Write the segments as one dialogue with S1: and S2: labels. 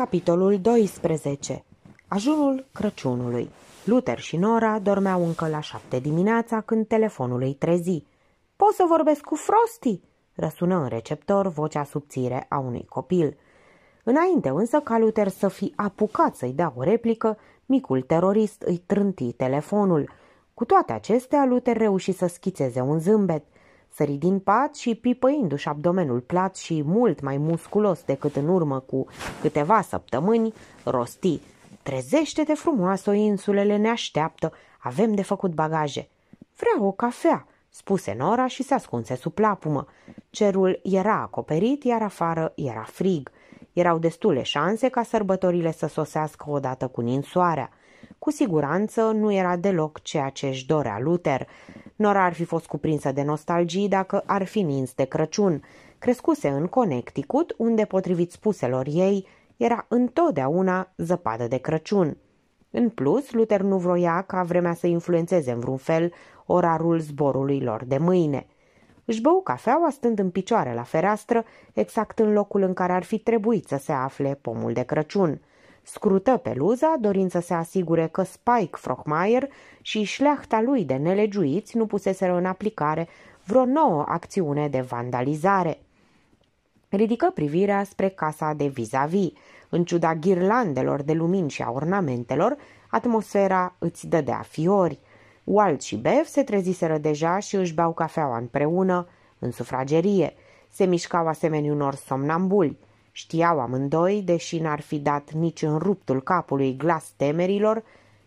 S1: Capitolul 12. Ajunul Crăciunului. Luther și Nora dormeau încă la șapte dimineața când telefonul îi trezi. Poți să vorbesc cu Frosty?" răsună în receptor vocea subțire a unui copil. Înainte însă ca Luther să fi apucat să-i dea o replică, micul terorist îi trânti telefonul. Cu toate acestea, Luther reuși să schițeze un zâmbet – Sări din pat și pipăindu-și abdomenul plat și mult mai musculos decât în urmă cu câteva săptămâni, rosti Trezește-te frumoasă, insulele ne așteaptă, avem de făcut bagaje. Vreau o cafea, spuse Nora și se ascunse sub plapumă. Cerul era acoperit, iar afară era frig. Erau destule șanse ca sărbătorile să sosească odată cu ninsoarea. Cu siguranță nu era deloc ceea ce își dorea Luther. Nora ar fi fost cuprinsă de nostalgii dacă ar fi nins de Crăciun. Crescuse în Connecticut, unde, potrivit spuselor ei, era întotdeauna zăpadă de Crăciun. În plus, Luther nu vroia ca vremea să influențeze în vreun fel orarul zborului lor de mâine. Își bău cafeaua stând în picioare la fereastră, exact în locul în care ar fi trebuit să se afle pomul de Crăciun – Scrută peluza, dorind să se asigure că Spike Frochmeier și șleachta lui de nelegiuiți nu puseseră în aplicare vreo nouă acțiune de vandalizare. Ridică privirea spre casa de vis-a-vis. În ciuda ghirlandelor de lumini și a ornamentelor, atmosfera îți dădea fiori. Walt și Bev se treziseră deja și își beau cafeaua împreună, în sufragerie. Se mișcau asemenea unor somnambuli. Știau amândoi, deși n-ar fi dat nici în ruptul capului glas temerilor,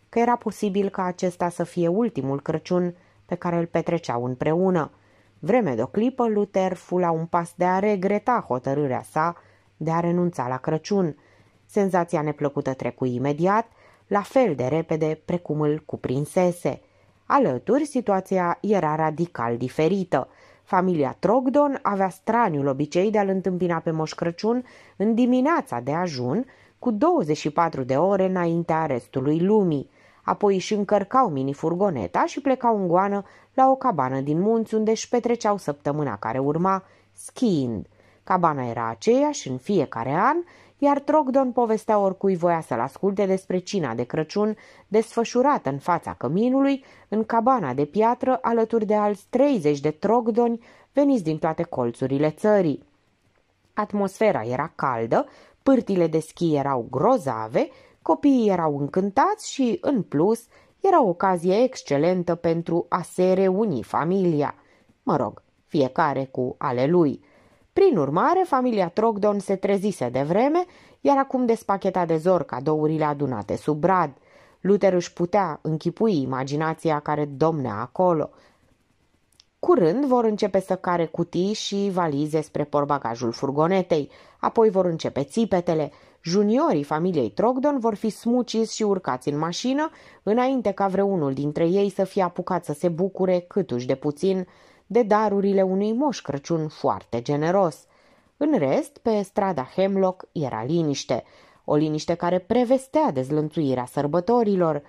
S1: că era posibil ca acesta să fie ultimul Crăciun pe care îl petreceau împreună. Vreme de o clipă, Luther fu la un pas de a regreta hotărârea sa de a renunța la Crăciun. Senzația neplăcută trecu imediat, la fel de repede precum îl cuprinsese. Alături, situația era radical diferită. Familia Trogdon avea straniul obicei de a-l întâmpina pe Moș Crăciun în dimineața de ajun, cu 24 de ore înaintea restului lumii. Apoi își încărcau mini-furgoneta și plecau în goană la o cabană din munți unde își petreceau săptămâna care urma schiind. Cabana era aceeași în fiecare an iar Trogdon povestea oricui voia să-l asculte despre cina de Crăciun desfășurată în fața căminului, în cabana de piatră, alături de alți 30 de Trogdoni veniți din toate colțurile țării. Atmosfera era caldă, pârtile de schi erau grozave, copiii erau încântați și, în plus, era o ocazie excelentă pentru a se reuni familia. Mă rog, fiecare cu ale lui – prin urmare, familia Trogdon se trezise de vreme, iar acum despacheta de zor cadourile adunate sub brad. Luther își putea închipui imaginația care domnea acolo. Curând vor începe să care cutii și valize spre porbagajul furgonetei, apoi vor începe țipetele. Juniorii familiei Trogdon vor fi smuciți și urcați în mașină, înainte ca vreunul dintre ei să fie apucat să se bucure câtuși de puțin de darurile unui moș Crăciun foarte generos. În rest, pe strada Hemlock era liniște, o liniște care prevestea dezlănțuirea sărbătorilor.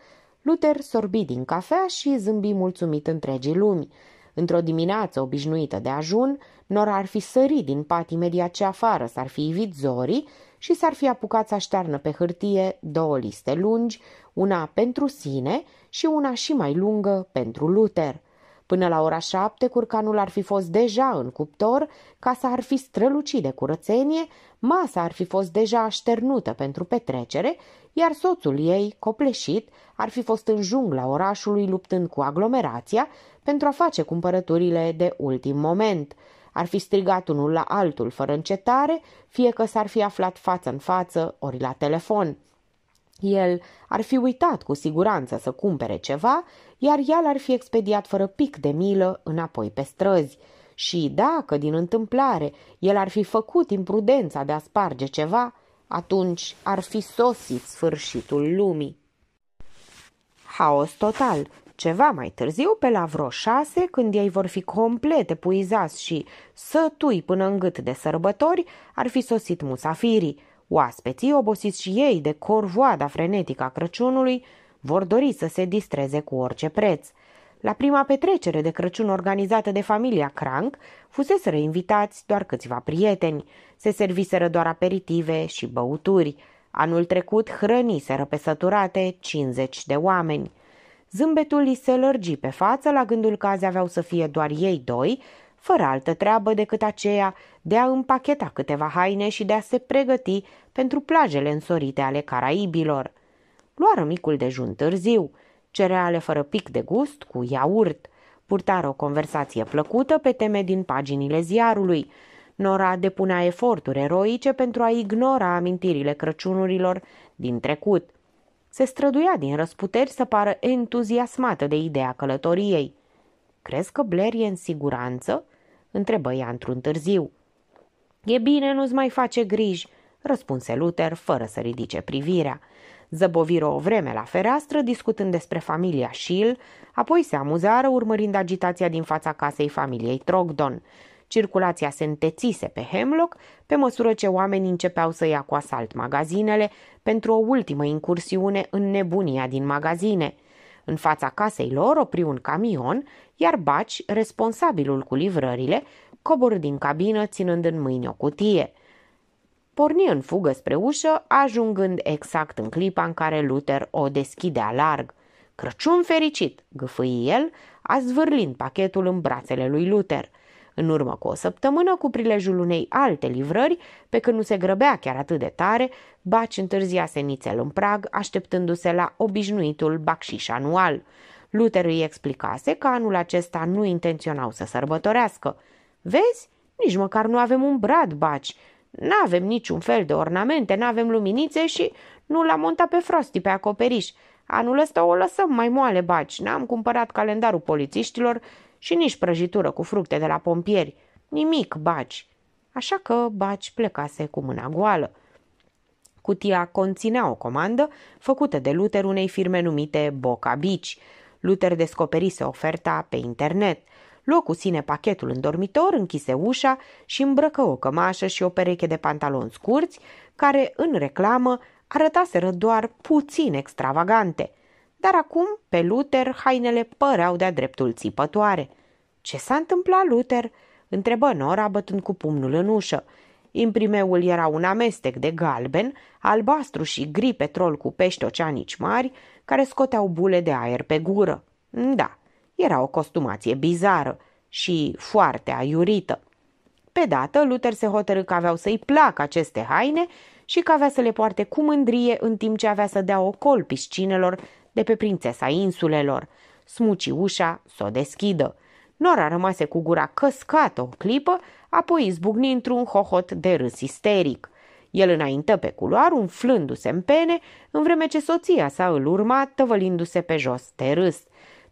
S1: Luther sorbi din cafea și zâmbi mulțumit întregii lumi. Într-o dimineață obișnuită de ajun, Nora ar fi sărit din pat imediat ce afară s-ar fi ivit zorii și s-ar fi apucat să aștearnă pe hârtie două liste lungi, una pentru sine și una și mai lungă pentru Luther. Până la ora șapte, curcanul ar fi fost deja în cuptor, casa ar fi strălucit de curățenie, masa ar fi fost deja așternută pentru petrecere, iar soțul ei, copleșit, ar fi fost în jungla orașului luptând cu aglomerația pentru a face cumpărăturile de ultim moment. Ar fi strigat unul la altul fără încetare, fie că s-ar fi aflat față în față ori la telefon. El ar fi uitat cu siguranță să cumpere ceva, iar ea l-ar fi expediat fără pic de milă înapoi pe străzi. Și dacă, din întâmplare, el ar fi făcut imprudența de a sparge ceva, atunci ar fi sosit sfârșitul lumii. Haos total. Ceva mai târziu, pe la vreo șase, când ei vor fi complet epuizați și sătui până în gât de sărbători, ar fi sosit musafirii. Oaspeții, obosiți și ei de corvoada frenetică a Crăciunului, vor dori să se distreze cu orice preț. La prima petrecere de Crăciun organizată de familia Crank, fuseseră invitați doar câțiva prieteni. Se serviseră doar aperitive și băuturi. Anul trecut hrăniseră pe săturate 50 de oameni. Zâmbetul li se lărgi pe față la gândul că azi aveau să fie doar ei doi, fără altă treabă decât aceea de a împacheta câteva haine și de a se pregăti pentru plajele însorite ale Caraibilor. Luară micul dejun târziu, cereale fără pic de gust cu iaurt. Purtară o conversație plăcută pe teme din paginile ziarului. Nora depunea eforturi eroice pentru a ignora amintirile Crăciunurilor din trecut. Se străduia din răsputeri să pară entuziasmată de ideea călătoriei. Crezi că Blair e în siguranță?" întrebă ea într-un târziu. E bine, nu-ți mai face griji," răspunse Luther fără să ridice privirea. Zăboviră o vreme la fereastră discutând despre familia Shill, apoi se amuzară urmărind agitația din fața casei familiei Trogdon. Circulația se întețise pe Hemlock pe măsură ce oamenii începeau să ia cu asalt magazinele pentru o ultimă incursiune în nebunia din magazine. În fața casei lor opri un camion, iar Baci, responsabilul cu livrările, coborâ din cabină ținând în mâini o cutie – Porni în fugă spre ușă, ajungând exact în clipa în care Luther o deschidea larg. Crăciun fericit, gâfâi el, azvârlind pachetul în brațele lui Luther. În urmă cu o săptămână, cu prilejul unei alte livrări, pe când nu se grăbea chiar atât de tare, Baci întârzia senițel în prag, așteptându-se la obișnuitul bacșiș anual. Luther îi explicase că anul acesta nu intenționau să sărbătorească. Vezi, nici măcar nu avem un brad, Baci, nu avem niciun fel de ornamente, nu avem luminițe și nu l-am montat pe Frosty pe acoperiș. Anul ăsta o lăsăm mai moale baci. N-am cumpărat calendarul polițiștilor și nici prăjitură cu fructe de la pompieri. Nimic, baci. Așa că baci plecase cu mâna goală. Cutia conținea o comandă făcută de Luther unei firme numite Boca Beach. Luther descoperise oferta pe internet – luă cu sine pachetul în dormitor, închise ușa și îmbrăcă o cămașă și o pereche de pantaloni scurți, care, în reclamă, arătaseră doar puțin extravagante. Dar acum, pe Luther, hainele păreau de-a dreptul țipătoare. Ce s-a întâmplat, Luther?" întrebă Nora, bătând cu pumnul în ușă. Imprimeul era un amestec de galben, albastru și gri petrol cu pești oceanici mari, care scoteau bule de aer pe gură. Da, era o costumație bizară și foarte aiurită. Pe dată, Luther se hotărâ că aveau să-i placă aceste haine și că avea să le poarte cu mândrie în timp ce avea să dea o col piscinelor de pe prințesa insulelor. Smuci ușa să o deschidă. Nora rămase cu gura căscată o clipă, apoi izbucni într-un hohot de râs isteric. El înaintă pe culoar, umflându-se în pene, în vreme ce soția sa îl urma, tăvălindu-se pe jos de râs.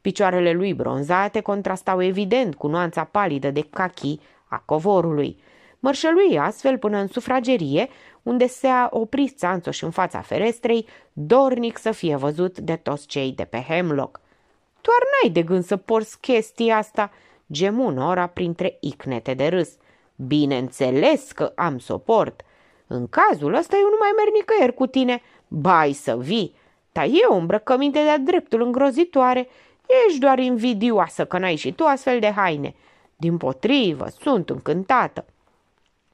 S1: Picioarele lui bronzate contrastau evident cu nuanța palidă de cachi a covorului. Mărșălui astfel până în sufragerie, unde se a oprit țanțoș în fața ferestrei, dornic să fie văzut de toți cei de pe Hemlock. ar n-ai de gând să porți chestia asta!" gemu Nora printre icnete de râs. Bineînțeles că am suport. În cazul ăsta eu nu mai merg nicăieri cu tine. Bai să vii! Ta e o îmbrăcăminte de-a dreptul îngrozitoare Ești doar invidioasă că n-ai și tu astfel de haine. Din potrivă, sunt încântată.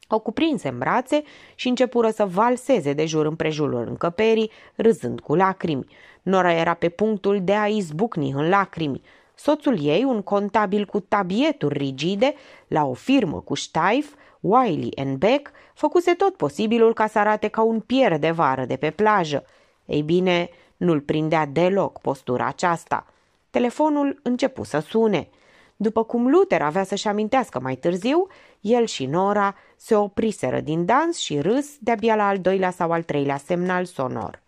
S1: O cuprinse în brațe și începură să valseze de jur împrejurul încăperii, râzând cu lacrimi. Nora era pe punctul de a izbucni în lacrimi. Soțul ei, un contabil cu tabieturi rigide, la o firmă cu ștaif, Wiley and Beck, făcuse tot posibilul ca să arate ca un pier de vară de pe plajă. Ei bine, nu-l prindea deloc postura aceasta – Telefonul începu să sune. După cum Luther avea să-și amintească mai târziu, el și Nora se opriseră din dans și râs de-abia la al doilea sau al treilea semnal sonor.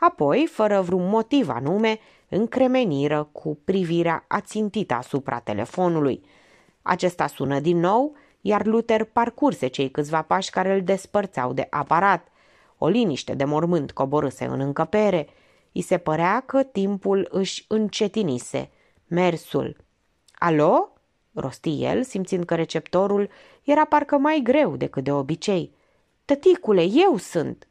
S1: Apoi, fără vreun motiv anume, încremeniră cu privirea ațintită asupra telefonului. Acesta sună din nou, iar Luther parcurse cei câțiva pași care îl despărțeau de aparat. O liniște de mormânt coborâse în încăpere – I se părea că timpul își încetinise. Mersul. Alo? rosti el, simțind că receptorul era parcă mai greu decât de obicei. Tăticule, eu sunt!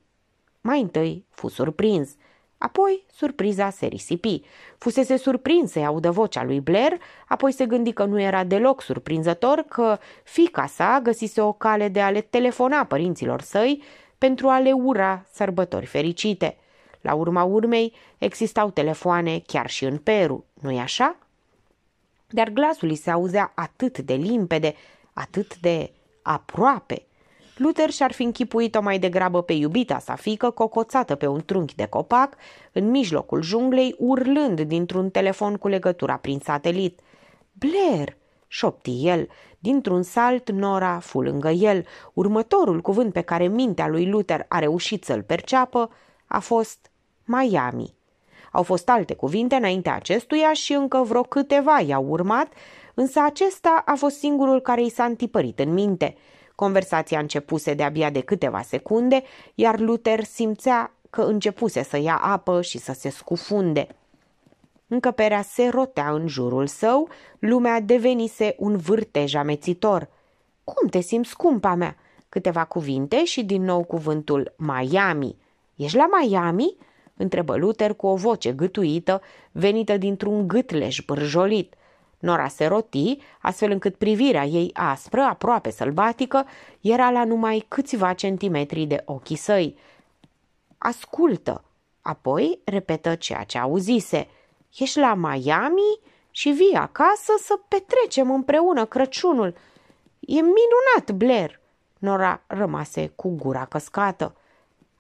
S1: Mai întâi fu surprins, apoi surpriza se risipi. Fusese surprins să-i audă vocea lui Blair, apoi se gândi că nu era deloc surprinzător că fica sa găsise o cale de a le telefona părinților săi pentru a le ura sărbători fericite – la urma urmei, existau telefoane chiar și în Peru, nu-i așa? Dar glasul îi se auzea atât de limpede, atât de aproape. Luther și-ar fi închipuit-o mai degrabă pe iubita sa fică cocoțată pe un trunchi de copac, în mijlocul junglei, urlând dintr-un telefon cu legătura prin satelit. Blair!" șopti el. Dintr-un salt, Nora fu lângă el. Următorul cuvânt pe care mintea lui Luther a reușit să-l perceapă a fost Miami. Au fost alte cuvinte înaintea acestuia și încă vreo câteva i-au urmat, însă acesta a fost singurul care i s-a întipărit în minte. Conversația începuse de-abia de câteva secunde, iar Luther simțea că începuse să ia apă și să se scufunde. Încăperea se rotea în jurul său, lumea devenise un vârtej amețitor. Cum te simți, scumpa mea?" Câteva cuvinte și din nou cuvântul Miami. Ești la Miami?" întrebă Luther cu o voce gâtuită venită dintr-un gâtleș bârjolit. Nora se roti, astfel încât privirea ei aspră, aproape sălbatică, era la numai câțiva centimetri de ochii săi. Ascultă! Apoi repetă ceea ce auzise. Ești la Miami și vii acasă să petrecem împreună Crăciunul. E minunat, Blair! Nora rămase cu gura căscată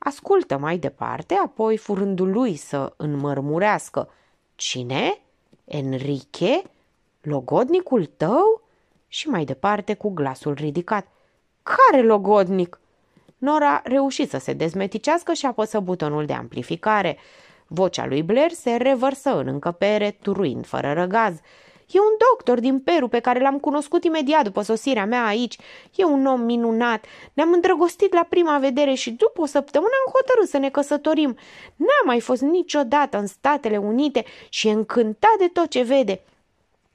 S1: ascultă mai departe, apoi furându lui să înmărmurească. Cine? Enrique? Logodnicul tău? Și mai departe cu glasul ridicat. Care logodnic? Nora reuși să se dezmeticească și apăsă butonul de amplificare. Vocea lui Blair se revărsă în încăpere, turuind fără răgaz. E un doctor din Peru pe care l-am cunoscut imediat după sosirea mea aici. E un om minunat. Ne-am îndrăgostit la prima vedere și după o săptămână am hotărât să ne căsătorim. N-a mai fost niciodată în Statele Unite și e încântat de tot ce vede.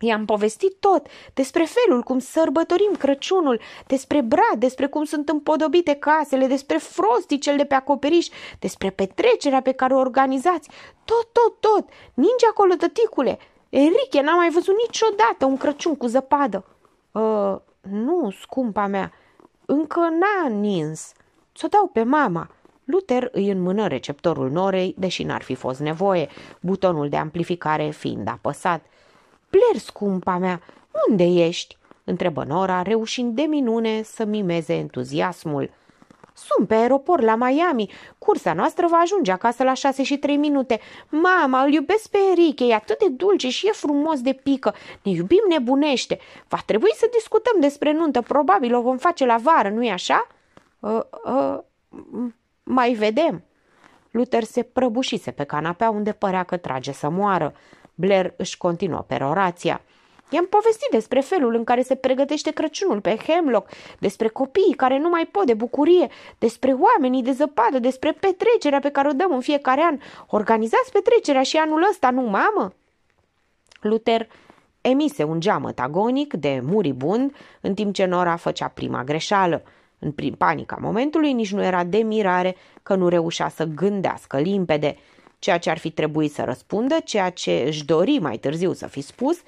S1: I-am povestit tot, despre felul cum sărbătorim Crăciunul, despre brad, despre cum sunt împodobite casele, despre frosticel de pe acoperiș, despre petrecerea pe care o organizați, tot, tot, tot, ninge acolo tăticule!' Enrique, n-am mai văzut niciodată un Crăciun cu zăpadă. Uh, nu, scumpa mea, încă n-a nins. Să dau pe mama. Luther îi înmână receptorul norei, deși n-ar fi fost nevoie, butonul de amplificare fiind apăsat. Pler, scumpa mea, unde ești?" întrebă Nora, reușind de minune să mimeze entuziasmul. Sunt pe aeroport la Miami. Cursa noastră va ajunge acasă la șase și trei minute. Mama, îl iubesc pe Enrique, e atât de dulce și e frumos de pică. Ne iubim nebunește. Va trebui să discutăm despre nuntă, probabil o vom face la vară, nu-i așa? Uh, uh, mai vedem. Luther se prăbușise pe canapea unde părea că trage să moară. Blair își continuă perorația. I-am povestit despre felul în care se pregătește Crăciunul pe Hemlock, despre copiii care nu mai pot de bucurie, despre oamenii de zăpadă, despre petrecerea pe care o dăm în fiecare an. Organizați petrecerea și anul ăsta, nu, mamă? Luther emise un geamăt agonic de muribund în timp ce Nora făcea prima greșeală. În prim panica momentului nici nu era de mirare că nu reușea să gândească limpede ceea ce ar fi trebuit să răspundă, ceea ce își dori mai târziu să fi spus,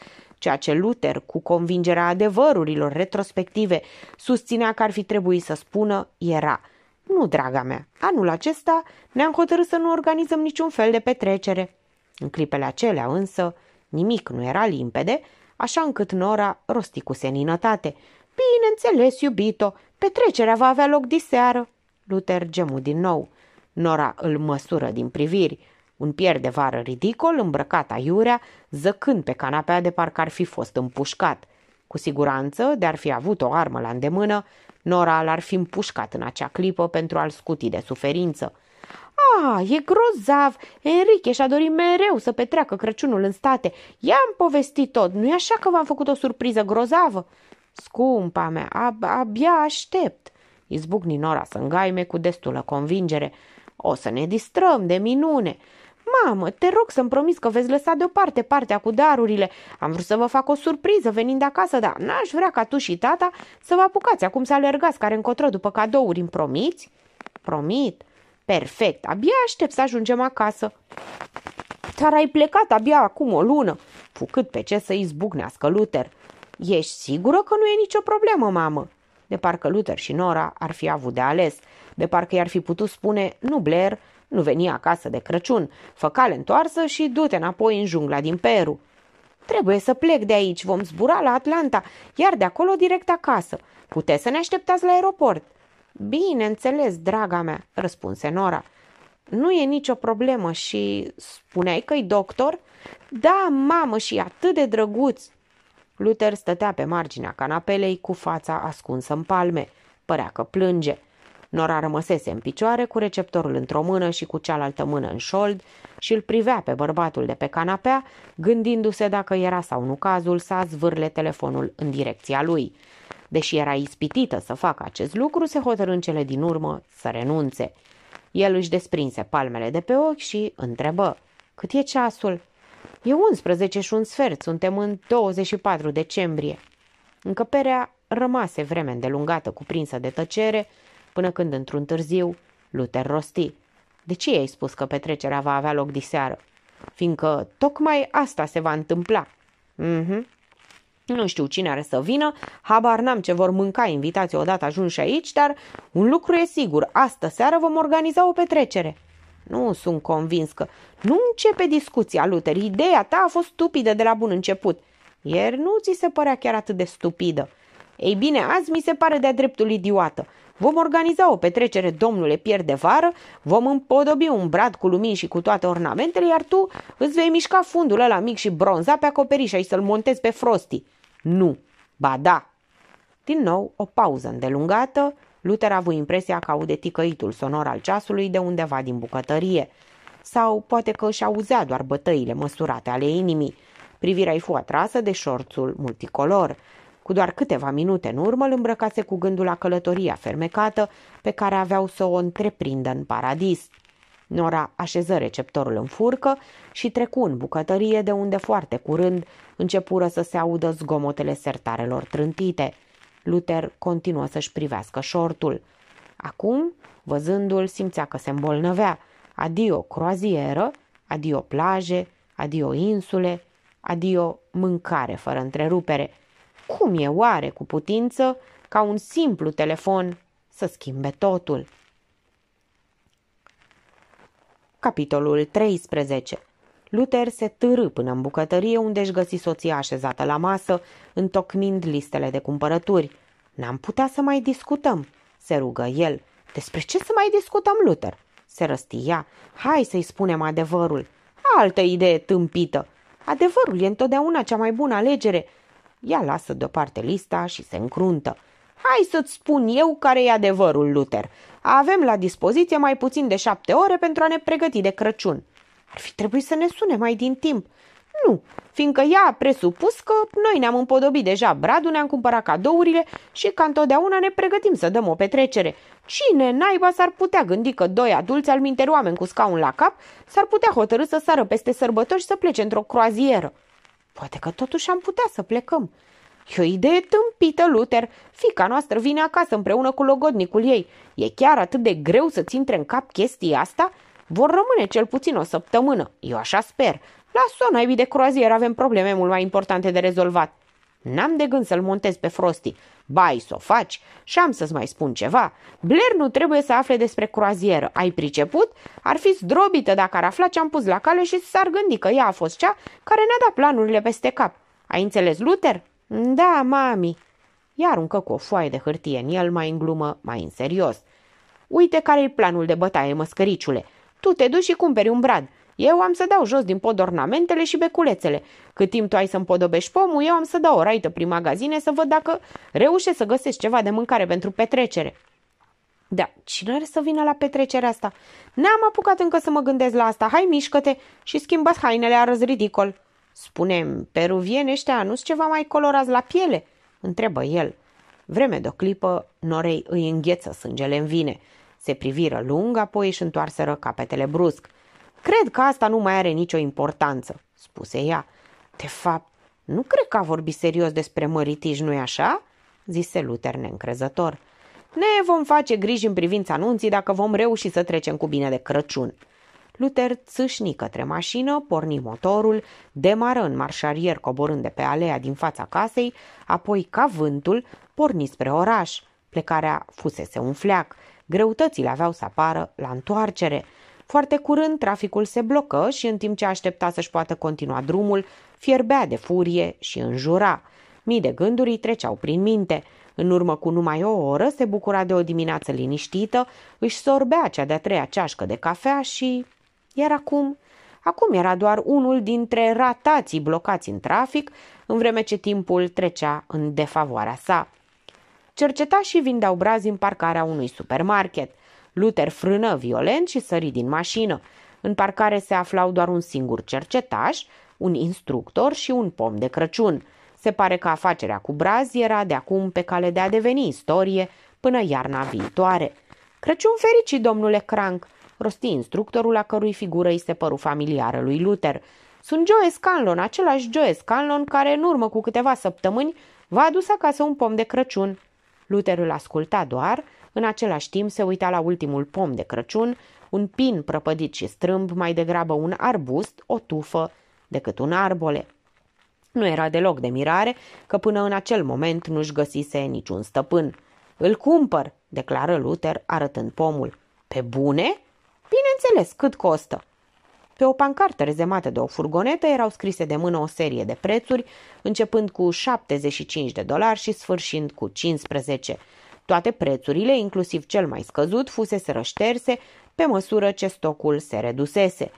S1: ceea ce Luther, cu convingerea adevărurilor retrospective, susținea că ar fi trebuit să spună, era Nu, draga mea, anul acesta ne-am hotărât să nu organizăm niciun fel de petrecere. În clipele acelea însă nimic nu era limpede, așa încât Nora rosti cu seninătate. Bineînțeles, iubito, petrecerea va avea loc diseară. Luther gemu din nou. Nora îl măsură din priviri. Un pier de vară ridicol, îmbrăcat aiurea, zăcând pe canapea de parcă ar fi fost împușcat. Cu siguranță, de-ar fi avut o armă la îndemână, Nora l-ar fi împușcat în acea clipă pentru a-l scuti de suferință. A, ah, e grozav! Enrique și-a dorit mereu să petreacă Crăciunul în state. I-am povestit tot, nu-i așa că v-am făcut o surpriză grozavă? Scumpa mea, ab- abia aștept! Izbucni Nora să îngaime cu destulă convingere. O să ne distrăm de minune! Mamă, te rog să-mi promiți că veți lăsa deoparte partea cu darurile. Am vrut să vă fac o surpriză venind acasă, dar n-aș vrea ca tu și tata să vă apucați acum să alergați care încotro după cadouri, îmi promiți? Promit. Perfect, abia aștept să ajungem acasă. Dar ai plecat abia acum o lună, fucât pe ce să izbucnească Luther. Ești sigură că nu e nicio problemă, mamă? De parcă Luther și Nora ar fi avut de ales, de parcă i-ar fi putut spune, nu Blair, nu veni acasă de Crăciun, cale întoarsă și du-te înapoi în jungla din Peru. Trebuie să plec de aici, vom zbura la Atlanta, iar de acolo direct acasă. Puteți să ne așteptați la aeroport. Bineînțeles, draga mea, răspunse Nora. Nu e nicio problemă și spuneai că-i doctor? Da, mamă, și atât de drăguț. Luther stătea pe marginea canapelei cu fața ascunsă în palme. Părea că plânge. Nora rămăsese în picioare cu receptorul într-o mână și cu cealaltă mână în șold și îl privea pe bărbatul de pe canapea, gândindu-se dacă era sau nu cazul să zvârle telefonul în direcția lui. Deși era ispitită să facă acest lucru, se hotărâ în cele din urmă să renunțe. El își desprinse palmele de pe ochi și întrebă, cât e ceasul? E 11 și un sfert, suntem în 24 decembrie. Încăperea rămase vreme îndelungată cuprinsă de tăcere, până când într-un târziu Luther rosti. De ce i-ai spus că petrecerea va avea loc diseară? Fiindcă tocmai asta se va întâmpla. Mhm. Nu știu cine are să vină, habar n-am ce vor mânca invitații odată ajunși aici, dar un lucru e sigur, astă seară vom organiza o petrecere. Nu sunt convins că... Nu începe discuția, Luther. Ideea ta a fost stupidă de la bun început. Ieri nu ți se părea chiar atât de stupidă. Ei bine, azi mi se pare de-a dreptul idiotă. Vom organiza o petrecere, domnule Pierre de vară, vom împodobi un brad cu lumini și cu toate ornamentele, iar tu îți vei mișca fundul ăla mic și bronza pe acoperișa și să-l montezi pe frosti. Nu, ba da. Din nou, o pauză îndelungată, Luther a avut impresia că aude ticăitul sonor al ceasului de undeva din bucătărie. Sau poate că își auzea doar bătăile măsurate ale inimii. Privirea-i fu atrasă de șorțul multicolor. Cu doar câteva minute în urmă îl îmbrăcase cu gândul la călătoria fermecată pe care aveau să o întreprindă în paradis. Nora așeză receptorul în furcă și trecu în bucătărie de unde foarte curând începură să se audă zgomotele sertarelor trântite. Luther continuă să-și privească șortul. Acum, văzându-l, simțea că se îmbolnăvea. Adio croazieră, adio plaje, adio insule, adio mâncare fără întrerupere – cum e oare cu putință ca un simplu telefon să schimbe totul? Capitolul 13 Luther se târâ până în bucătărie unde își găsi soția așezată la masă, întocmind listele de cumpărături. N-am putea să mai discutăm, se rugă el. Despre ce să mai discutăm, Luther? Se răstia. Hai să-i spunem adevărul. Altă idee tâmpită. Adevărul e întotdeauna cea mai bună alegere. Ea lasă deoparte lista și se încruntă. Hai să-ți spun eu care e adevărul, Luther. Avem la dispoziție mai puțin de șapte ore pentru a ne pregăti de Crăciun. Ar fi trebuit să ne sune mai din timp. Nu, fiindcă ea a presupus că noi ne-am împodobit deja bradul, ne-am cumpărat cadourile și ca întotdeauna ne pregătim să dăm o petrecere. Cine naiba s-ar putea gândi că doi adulți al minteri oameni cu scaun la cap s-ar putea hotărâ să sară peste sărbători și să plece într-o croazieră? Poate că totuși am putea să plecăm. E o idee tâmpită, Luther. Fica noastră vine acasă împreună cu logodnicul ei. E chiar atât de greu să-ți intre în cap chestia asta? Vor rămâne cel puțin o săptămână. Eu așa sper. La sonaibii de croazier avem probleme mult mai importante de rezolvat. N-am de gând să-l montez pe Frosti. Bai, să o faci și am să-ți mai spun ceva. Blair nu trebuie să afle despre croazieră. Ai priceput? Ar fi zdrobită dacă ar afla ce-am pus la cale și s-ar gândi că ea a fost cea care ne-a dat planurile peste cap. Ai înțeles, Luther? Da, mami. Ea aruncă cu o foaie de hârtie în el, mai în glumă, mai în serios. Uite care-i planul de bătaie, măscăriciule. Tu te duci și cumperi un brad. Eu am să dau jos din pod ornamentele și beculețele cât timp tu ai să împodobești pomul, eu am să dau o raită prin magazine să văd dacă reușesc să găsesc ceva de mâncare pentru petrecere. Da, cine are să vină la petrecerea asta? N-am apucat încă să mă gândesc la asta. Hai, mișcă-te și schimbă hainele, arăți ridicol. Spune, peruvieni ăștia nu ceva mai colorați la piele? Întrebă el. Vreme de o clipă, Norei îi îngheță sângele în vine. Se priviră lung, apoi își întoarseră capetele brusc. Cred că asta nu mai are nicio importanță, spuse ea. De fapt, nu cred că a vorbit serios despre măritiș, nu-i așa?" zise Luther neîncrezător. Ne vom face griji în privința anunții dacă vom reuși să trecem cu bine de Crăciun." Luther țâșni către mașină, porni motorul, demară în marșarier coborând de pe alea din fața casei, apoi, ca vântul, porni spre oraș. Plecarea fusese un fleac. Greutățile aveau să apară la întoarcere. Foarte curând, traficul se blocă și în timp ce aștepta să-și poată continua drumul, fierbea de furie și înjura. Mii de gânduri îi treceau prin minte. În urmă cu numai o oră se bucura de o dimineață liniștită, își sorbea cea de-a treia ceașcă de cafea și... Iar acum? Acum era doar unul dintre ratații blocați în trafic, în vreme ce timpul trecea în defavoarea sa. Cerceta și vindeau brazi în parcarea unui supermarket – Luther frână violent și sări din mașină. În parcare se aflau doar un singur cercetaș, un instructor și un pom de Crăciun. Se pare că afacerea cu Braz era de acum pe cale de a deveni istorie până iarna viitoare. Crăciun fericit, domnule Crank, rosti instructorul a cărui figură îi se păru familiară lui Luther. Sunt Joe Scanlon, același Joe Scanlon care în urmă cu câteva săptămâni v-a adus acasă un pom de Crăciun. Luther îl asculta doar, în același timp se uita la ultimul pom de Crăciun, un pin prăpădit și strâmb, mai degrabă un arbust, o tufă, decât un arbole. Nu era deloc de mirare că până în acel moment nu-și găsise niciun stăpân. Îl cumpăr, declară Luther, arătând pomul. Pe bune? Bineînțeles, cât costă? Pe o pancartă rezemată de o furgonetă erau scrise de mână o serie de prețuri, începând cu 75 de dolari și sfârșind cu 15. Toate prețurile, inclusiv cel mai scăzut, fusese rășterse pe măsură ce stocul se redusese.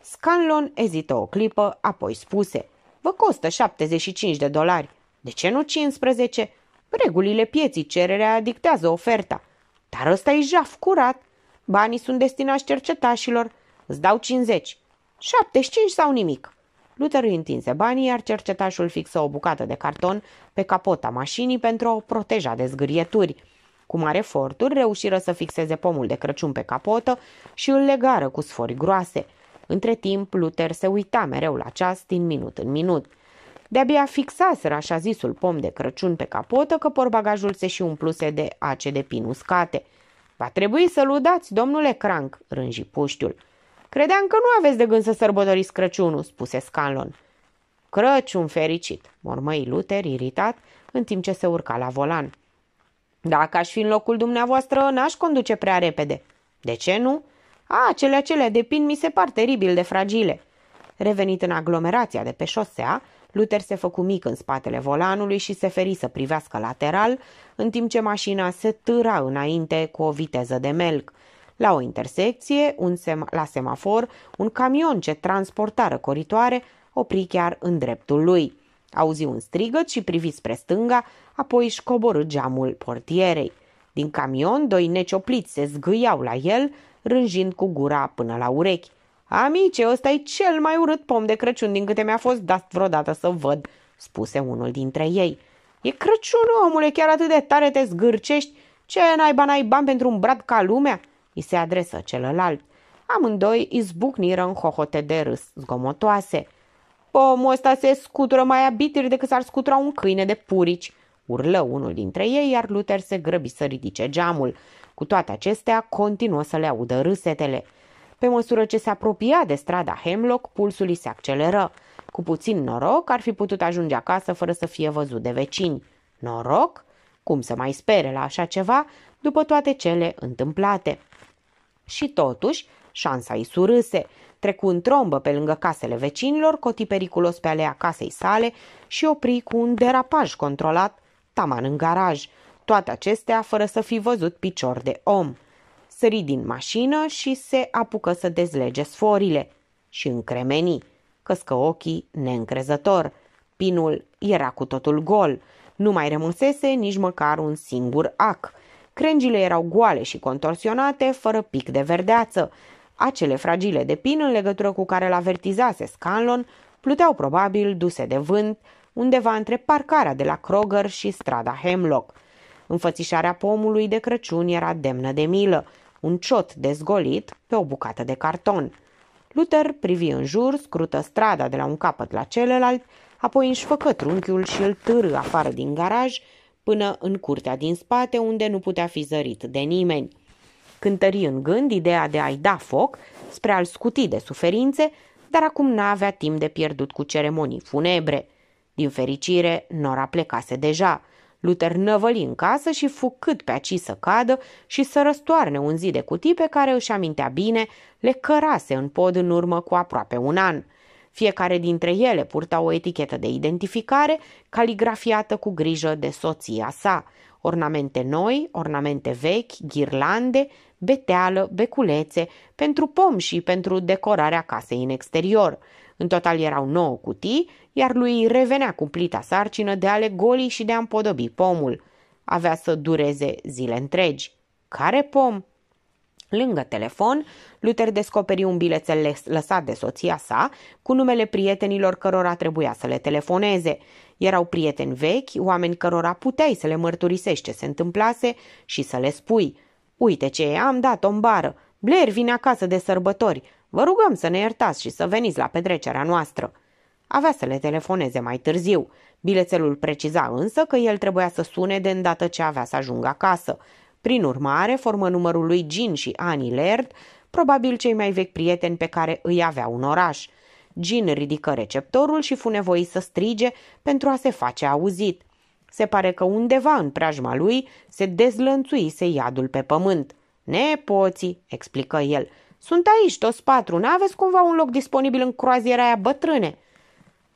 S1: Scanlon ezită o clipă, apoi spuse Vă costă 75 de dolari. De ce nu 15? Regulile pieții, cererea dictează oferta. Dar ăsta e jaf curat. Banii sunt destinați cercetașilor. Îți dau 50. 75 sau nimic. Luther îi întinse banii, iar cercetașul fixă o bucată de carton pe capota mașinii pentru a o proteja de zgârieturi. Cu mare eforturi reușiră să fixeze pomul de Crăciun pe capotă și îl legară cu sfori groase. Între timp, Luther se uita mereu la ceas din minut în minut. De-abia fixaseră așa zisul pom de Crăciun pe capotă că porbagajul se și umpluse de ace de pin uscate. Va trebui să-l udați, domnule Crank, rânji puștiul. Credeam că nu aveți de gând să sărbătoriți Crăciunul, spuse Scanlon. Crăciun fericit, mormăi Luther, iritat, în timp ce se urca la volan. Dacă aș fi în locul dumneavoastră, n-aș conduce prea repede. De ce nu? A, cele acelea de pin mi se par teribil de fragile. Revenit în aglomerația de pe șosea, Luther se făcu mic în spatele volanului și se feri să privească lateral, în timp ce mașina se târa înainte cu o viteză de melc. La o intersecție, un sema- la semafor, un camion ce transporta răcoritoare opri chiar în dreptul lui. Auzi un strigăt și privi spre stânga, apoi își coborâ geamul portierei. Din camion, doi neciopliți se zgâiau la el, rânjind cu gura până la urechi. Amice, ăsta e cel mai urât pom de Crăciun din câte mi-a fost dat vreodată să văd, spuse unul dintre ei. E Crăciun, omule, chiar atât de tare te zgârcești? Ce naiba n-ai bani pentru un brat ca lumea? îi se adresă celălalt. Amândoi izbucniră în hohote de râs zgomotoase. Omul ăsta se scutură mai abitir decât s-ar scutura un câine de purici, urlă unul dintre ei, iar Luther se grăbi să ridice geamul. Cu toate acestea, continuă să le audă râsetele. Pe măsură ce se apropia de strada Hemlock, pulsul îi se acceleră. Cu puțin noroc, ar fi putut ajunge acasă fără să fie văzut de vecini. Noroc? Cum să mai spere la așa ceva după toate cele întâmplate? Și totuși, șansa îi surâse, trecu în trombă pe lângă casele vecinilor, coti periculos pe alea casei sale și opri cu un derapaj controlat, taman în garaj, toate acestea fără să fi văzut picior de om. Sări din mașină și se apucă să dezlege sforile și încremeni, căscă ochii neîncrezător. Pinul era cu totul gol, nu mai rămăsese nici măcar un singur ac – Crengile erau goale și contorsionate, fără pic de verdeață. Acele fragile de pin în legătură cu care l-avertizase Scanlon pluteau probabil duse de vânt undeva între parcarea de la Kroger și strada Hemlock. Înfățișarea pomului de Crăciun era demnă de milă, un ciot dezgolit pe o bucată de carton. Luther privi în jur, scrută strada de la un capăt la celălalt, apoi își făcă trunchiul și îl târâ afară din garaj, până în curtea din spate, unde nu putea fi zărit de nimeni. Cântări în gând ideea de a-i da foc spre a-l scuti de suferințe, dar acum n-avea timp de pierdut cu ceremonii funebre. Din fericire, Nora plecase deja. Luther năvăli în casă și fu cât pe aci să cadă și să răstoarne un zid de cutii pe care își amintea bine, le cărase în pod în urmă cu aproape un an – fiecare dintre ele purta o etichetă de identificare caligrafiată cu grijă de soția sa, ornamente noi, ornamente vechi, ghirlande, beteală, beculețe, pentru pom și pentru decorarea casei în exterior. În total erau nouă cutii, iar lui revenea cumplita sarcină de a le goli și de a împodobi pomul. Avea să dureze zile întregi. Care pom? lângă telefon, Luther descoperi un bilețel lăsat de soția sa cu numele prietenilor cărora trebuia să le telefoneze. Erau prieteni vechi, oameni cărora puteai să le mărturisești ce se întâmplase și să le spui Uite ce e, am dat o bară. Blair vine acasă de sărbători. Vă rugăm să ne iertați și să veniți la petrecerea noastră. Avea să le telefoneze mai târziu. Bilețelul preciza însă că el trebuia să sune de îndată ce avea să ajungă acasă. Prin urmare, formă numărul lui Gin și Annie Laird, probabil cei mai vechi prieteni pe care îi avea un oraș. Gin ridică receptorul și fu nevoit să strige pentru a se face auzit. Se pare că undeva în preajma lui se dezlănțuise iadul pe pământ. Nepoții, explică el, sunt aici toți patru, n-aveți cumva un loc disponibil în croaziera aia bătrâne?"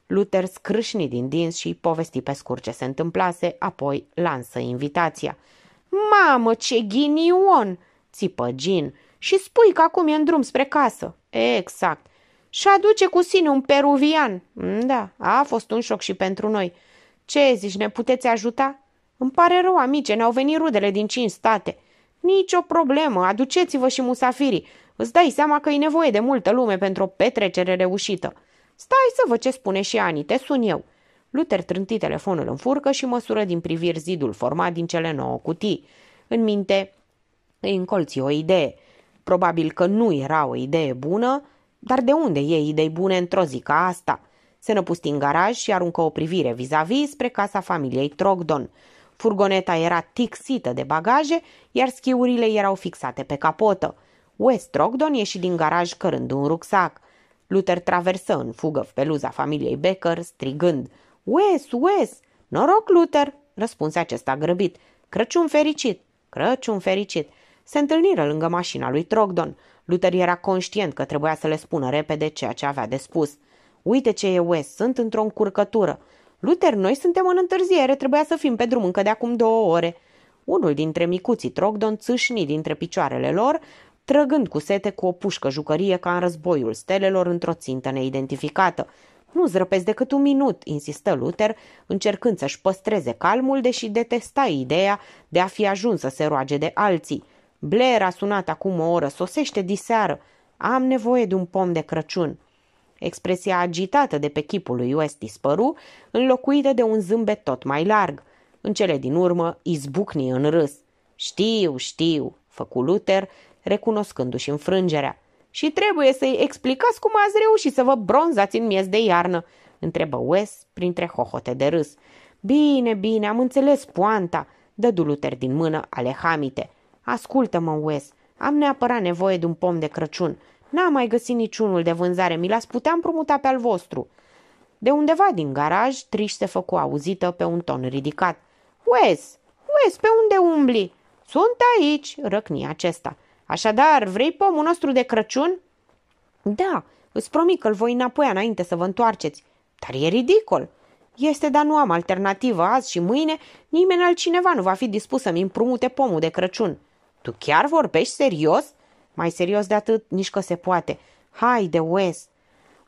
S1: Luther scrâșni din dinți și povesti pe scurt ce se întâmplase, apoi lansă invitația – Mamă, ce ghinion!" țipă Gin și spui că acum e în drum spre casă. Exact. Și aduce cu sine un peruvian. Mm, da, a fost un șoc și pentru noi. Ce zici, ne puteți ajuta? Îmi pare rău, amice, ne-au venit rudele din cinci state. Nici o problemă, aduceți-vă și musafirii. Îți dai seama că e nevoie de multă lume pentru o petrecere reușită. Stai să vă ce spune și Ani, te sun eu. Luther trânti telefonul în furcă și măsură din priviri zidul format din cele nouă cutii. În minte îi încolți o idee. Probabil că nu era o idee bună, dar de unde e idei bune într-o zi ca asta? Se năpusti în garaj și aruncă o privire vis-a-vis spre casa familiei Trogdon. Furgoneta era tixită de bagaje, iar schiurile erau fixate pe capotă. West Trogdon ieși din garaj cărând un rucsac. Luther traversă în fugă peluza familiei Becker, strigând – Wes, Wes! Noroc, Luther! răspunse acesta grăbit. Crăciun fericit! Crăciun fericit! Se întâlniră lângă mașina lui Trogdon. Luther era conștient că trebuia să le spună repede ceea ce avea de spus. Uite ce e Wes, sunt într-o încurcătură. Luther, noi suntem în întârziere, trebuia să fim pe drum încă de acum două ore. Unul dintre micuții Trogdon țâșni dintre picioarele lor, trăgând cu sete cu o pușcă jucărie ca în războiul stelelor într-o țintă neidentificată nu zrăpesc decât un minut, insistă Luther, încercând să-și păstreze calmul, deși detesta ideea de a fi ajuns să se roage de alții. Blair a sunat acum o oră, sosește diseară. Am nevoie de un pom de Crăciun. Expresia agitată de pe chipul lui West dispăru, înlocuită de un zâmbet tot mai larg. În cele din urmă, izbucni în râs. Știu, știu, făcu Luther, recunoscându-și înfrângerea. Și trebuie să-i explicați cum ați reușit să vă bronzați în miez de iarnă, întrebă Wes printre hohote de râs. Bine, bine, am înțeles poanta, Dă Duluter din mână ale hamite. Ascultă-mă, Wes, am neapărat nevoie de un pom de Crăciun. N-am mai găsit niciunul de vânzare, mi l-ați putea împrumuta pe al vostru. De undeva din garaj, Triș se făcu auzită pe un ton ridicat. Wes, Wes, pe unde umbli? Sunt aici, răcni acesta. Așadar, vrei pomul nostru de Crăciun? Da, îți promit că îl voi înapoi înainte să vă întoarceți. Dar e ridicol. Este, dar nu am alternativă. Azi și mâine nimeni altcineva nu va fi dispus să-mi împrumute pomul de Crăciun. Tu chiar vorbești serios? Mai serios de atât, nici că se poate. Haide, Wes!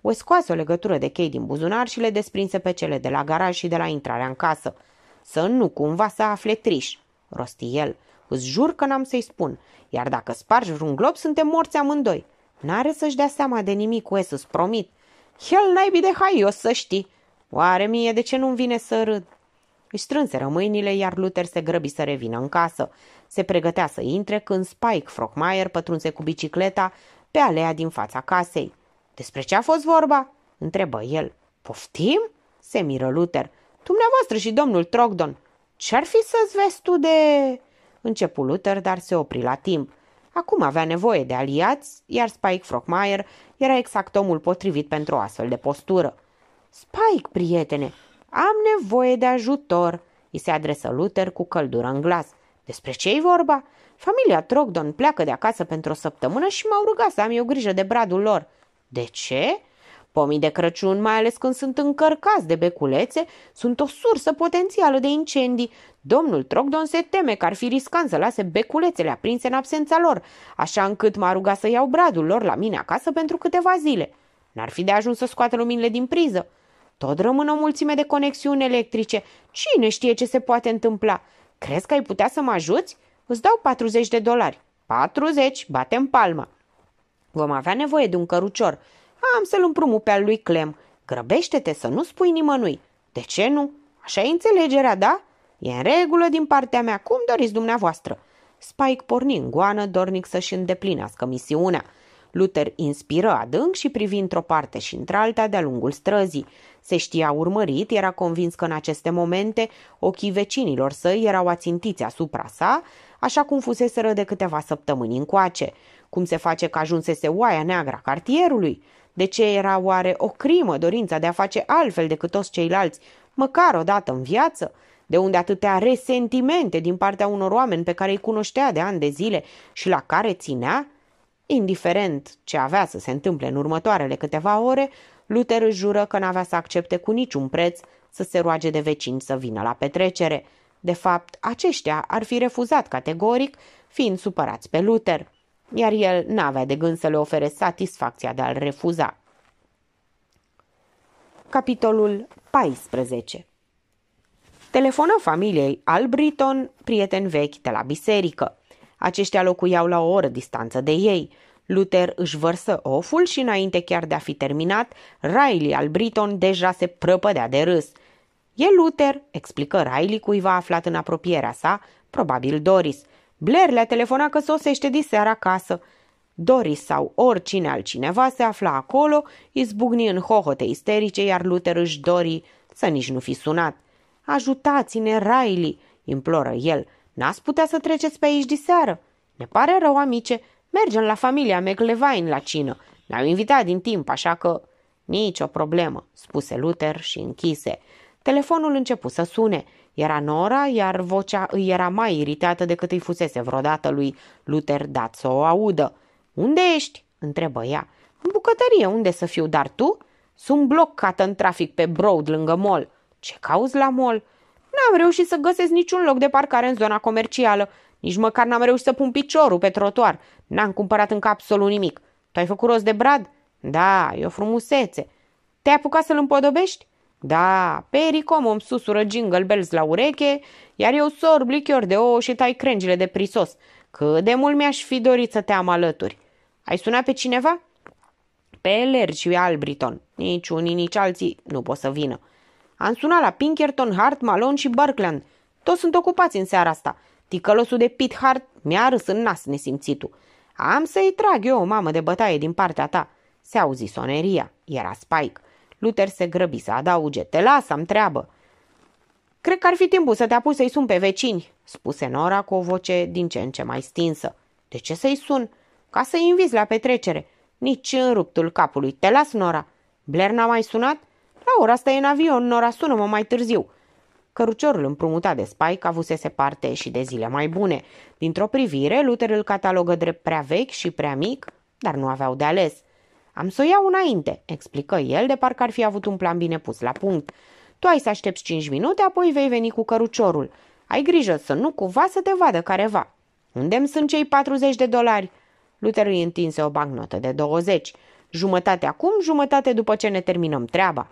S1: Wes scoase o legătură de chei din buzunar și le desprinse pe cele de la garaj și de la intrarea în casă. Să nu cumva să afle triș, rosti el. Îți jur că n-am să-i spun. Iar dacă spargi vreun glob, suntem morți amândoi. N-are să-și dea seama de nimic cu să îți promit. El naibii de o să știi. Oare mie de ce nu-mi vine să râd? Își strânse rămâinile, iar Luther se grăbi să revină în casă. Se pregătea să intre când Spike Frockmeyer pătrunse cu bicicleta pe alea din fața casei. Despre ce a fost vorba? întrebă el. Poftim? se miră Luther. Dumneavoastră și domnul Trogdon, ce-ar fi să-ți vezi tu de... Începu Luther, dar se opri la timp. Acum avea nevoie de aliați, iar Spike Frockmeyer era exact omul potrivit pentru o astfel de postură. Spike, prietene, am nevoie de ajutor!" îi se adresă Luther cu căldură în glas. Despre ce e vorba? Familia Trogdon pleacă de acasă pentru o săptămână și m-au rugat să am eu grijă de bradul lor. De ce? Pomii de Crăciun, mai ales când sunt încărcați de beculețe, sunt o sursă potențială de incendii. Domnul Trogdon se teme că ar fi riscant să lase beculețele aprinse în absența lor, așa încât m-a rugat să iau bradul lor la mine acasă pentru câteva zile. N-ar fi de ajuns să scoată luminile din priză. Tot rămân o mulțime de conexiuni electrice. Cine știe ce se poate întâmpla? Crezi că ai putea să mă ajuți? Îți dau 40 de dolari. 40, batem palma. Vom avea nevoie de un cărucior. Am să-l împrumut pe al lui Clem. Grăbește-te să nu spui nimănui. De ce nu? Așa e înțelegerea, da? E în regulă din partea mea, cum doriți dumneavoastră. Spike porni în goană, dornic să-și îndeplinească misiunea. Luther inspiră adânc și privi într-o parte și într-alta de-a lungul străzii. Se știa urmărit, era convins că în aceste momente ochii vecinilor săi erau ațintiți asupra sa, așa cum fuseseră de câteva săptămâni încoace. Cum se face că ajunsese oaia neagră a cartierului? De ce era oare o crimă dorința de a face altfel decât toți ceilalți, măcar o dată în viață? De unde atâtea resentimente din partea unor oameni pe care îi cunoștea de ani de zile și la care ținea? Indiferent ce avea să se întâmple în următoarele câteva ore, Luther își jură că n-avea să accepte cu niciun preț să se roage de vecini să vină la petrecere. De fapt, aceștia ar fi refuzat categoric, fiind supărați pe Luther iar el n-avea de gând să le ofere satisfacția de a-l refuza. Capitolul 14 Telefonă familiei Albriton, prieten vechi de la biserică. Aceștia locuiau la o oră distanță de ei. Luther își vărsă oful și înainte chiar de a fi terminat, Riley Albriton deja se prăpădea de râs. E Luther, explică Riley cuiva aflat în apropierea sa, probabil Doris – Blair le-a telefonat că sosește diseară acasă. Doris sau oricine altcineva se afla acolo, izbucni în hohote isterice, iar Luther își dori să nici nu fi sunat. Ajutați-ne, Riley!" imploră el. N-ați putea să treceți pe aici diseară?" Ne pare rău, amice. Mergem la familia McLevine la cină. Ne-au invitat din timp, așa că... Nici o problemă, spuse Luther și închise. Telefonul începu să sune. Era Nora, iar vocea îi era mai iritată decât îi fusese vreodată lui Luther dat să o audă. Unde ești?" întrebă ea. În bucătărie, unde să fiu, dar tu?" Sunt blocată în trafic pe Broad lângă mol. Ce cauți la mol? N-am reușit să găsesc niciun loc de parcare în zona comercială. Nici măcar n-am reușit să pun piciorul pe trotuar. N-am cumpărat încă absolut nimic. Tu ai făcut rost de brad? Da, e o frumusețe. Te-ai apucat să-l împodobești? Da, Pericom îmi susură jingle bells la ureche, iar eu sorb lichior de ouă și tai crengile de prisos. Cât de mult mi-aș fi dorit să te am alături. Ai sunat pe cineva? Pe și Albriton. Nici unii, nici alții nu pot să vină. Am sunat la Pinkerton, Hart, Malone și Barkland. Toți sunt ocupați în seara asta. Ticălosul de Pit Hart mi-a râs în nas nesimțitul. Am să-i trag eu o mamă de bătaie din partea ta. Se auzi soneria. Era Spike. Luther se grăbi să adauge. Te las, am treabă. Cred că ar fi timpul să te apuci să-i sun pe vecini, spuse Nora cu o voce din ce în ce mai stinsă. De ce să-i sun? Ca să-i invizi la petrecere. Nici în ruptul capului. Te las, Nora. Blair n-a mai sunat? La ora asta e în avion, Nora, sună-mă mai târziu. Căruciorul împrumutat de Spike avusese parte și de zile mai bune. Dintr-o privire, Luther îl catalogă drept prea vechi și prea mic, dar nu aveau de ales. Am să o iau înainte, explică el, de parcă ar fi avut un plan bine pus la punct. Tu ai să aștepți cinci minute, apoi vei veni cu căruciorul. Ai grijă să nu cumva să te vadă careva. unde sunt cei 40 de dolari? Luther îi întinse o bancnotă de 20. Jumătate acum, jumătate după ce ne terminăm treaba.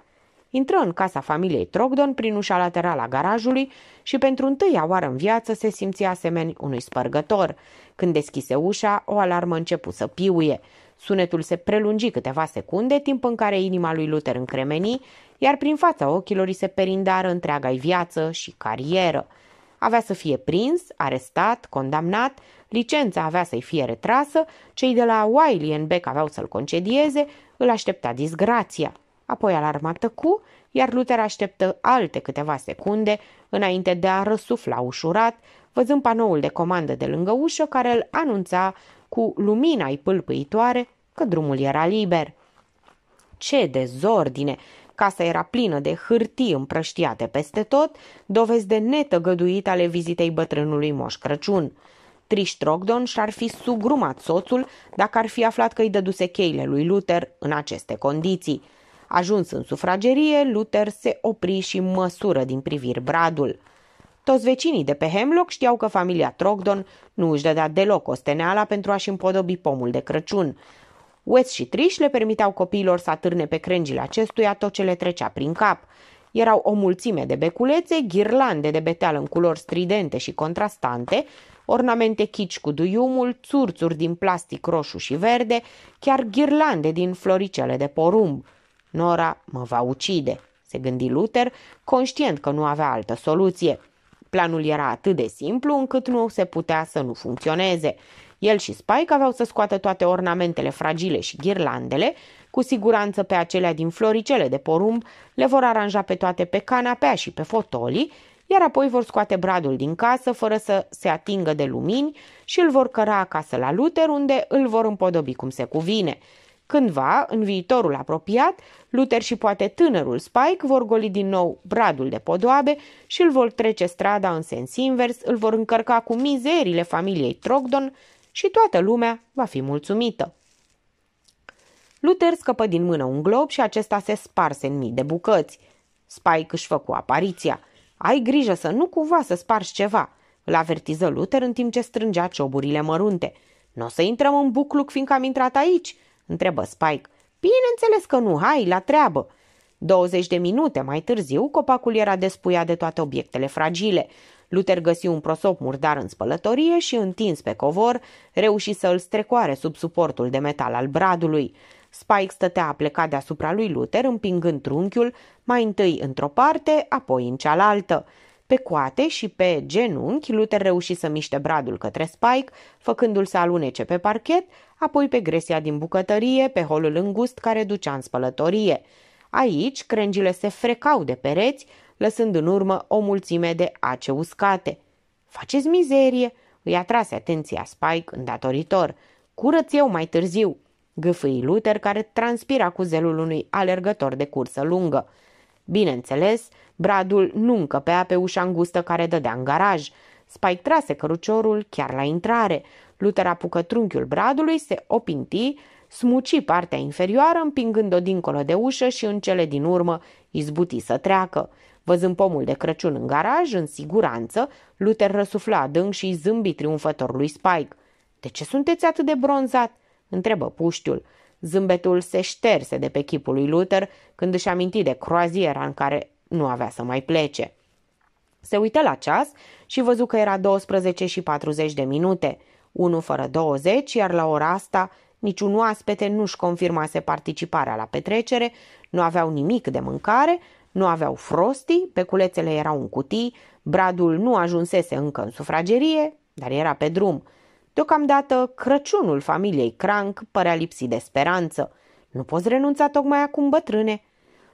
S1: Intră în casa familiei Trogdon prin ușa laterală a garajului și pentru întâia oară în viață se simțea asemeni unui spărgător. Când deschise ușa, o alarmă începu să piuie. Sunetul se prelungi câteva secunde, timp în care inima lui Luther încremeni, iar prin fața ochilor îi se perindară întreaga viață și carieră. Avea să fie prins, arestat, condamnat, licența avea să-i fie retrasă, cei de la Wiley and Beck aveau să-l concedieze, îl aștepta disgrația. Apoi alarmată cu, iar Luther așteptă alte câteva secunde înainte de a răsufla ușurat, văzând panoul de comandă de lângă ușă care îl anunța cu lumina ipâlpâitoare că drumul era liber. Ce dezordine! Casa era plină de hârtii împrăștiate peste tot, dovezi de netăgăduit ale vizitei bătrânului Moș Crăciun. Triș Trogdon și-ar fi sugrumat soțul dacă ar fi aflat că îi dăduse cheile lui Luther în aceste condiții. Ajuns în sufragerie, Luther se opri și măsură din privir bradul. Toți vecinii de pe Hemlock știau că familia Trogdon nu își dădea deloc osteneala pentru a-și împodobi pomul de Crăciun – Wes și Trish le permiteau copiilor să atârne pe crengile acestuia tot ce le trecea prin cap. Erau o mulțime de beculețe, ghirlande de beteală în culori stridente și contrastante, ornamente chici cu duiumul, țurțuri din plastic roșu și verde, chiar ghirlande din floricele de porumb. Nora mă va ucide, se gândi Luther, conștient că nu avea altă soluție. Planul era atât de simplu încât nu se putea să nu funcționeze. El și Spike aveau să scoată toate ornamentele fragile și ghirlandele, cu siguranță pe acelea din floricele de porumb le vor aranja pe toate pe canapea și pe fotolii, iar apoi vor scoate bradul din casă fără să se atingă de lumini și îl vor căra acasă la Luther, unde îl vor împodobi cum se cuvine. Cândva, în viitorul apropiat, Luther și poate tânărul Spike vor goli din nou bradul de podoabe și îl vor trece strada în sens invers, îl vor încărca cu mizerile familiei Trogdon și toată lumea va fi mulțumită. Luther scăpă din mână un glob și acesta se sparse în mii de bucăți. Spike își făcu apariția. Ai grijă să nu cumva să spargi ceva, îl avertiză Luther în timp ce strângea cioburile mărunte. Nu o să intrăm în bucluc fiindcă am intrat aici?" întrebă Spike. Bineînțeles că nu, hai, la treabă!" 20 de minute mai târziu, copacul era despuiat de toate obiectele fragile. Luther găsi un prosop murdar în spălătorie și, întins pe covor, reuși să îl strecoare sub suportul de metal al bradului. Spike stătea a plecat deasupra lui Luther, împingând trunchiul, mai întâi într-o parte, apoi în cealaltă. Pe coate și pe genunchi, Luther reuși să miște bradul către Spike, făcându-l să alunece pe parchet, apoi pe gresia din bucătărie, pe holul îngust care ducea în spălătorie. Aici, crengile se frecau de pereți, lăsând în urmă o mulțime de ace uscate. Faceți mizerie!" îi atrase atenția Spike îndatoritor. Curăț eu mai târziu!" gâfâi Luther, care transpira cu zelul unui alergător de cursă lungă. Bineînțeles, bradul nu încăpea pe ușa îngustă care dădea în garaj. Spike trase căruciorul chiar la intrare. Luther apucă trunchiul bradului, se opinti, smuci partea inferioară, împingând-o dincolo de ușă și în cele din urmă izbuti să treacă. Văzând pomul de Crăciun în garaj, în siguranță, Luther răsufla adânc și zâmbi triumfător lui Spike. De ce sunteți atât de bronzat?" întrebă puștiul. Zâmbetul se șterse de pe chipul lui Luther când își aminti de croaziera în care nu avea să mai plece. Se uită la ceas și văzu că era 12 și 40 de minute, unul fără 20, iar la ora asta niciun oaspete nu-și confirmase participarea la petrecere, nu aveau nimic de mâncare nu aveau frostii, beculețele erau în cutii, bradul nu ajunsese încă în sufragerie, dar era pe drum. Deocamdată, Crăciunul familiei Crank părea lipsit de speranță. Nu poți renunța tocmai acum, bătrâne.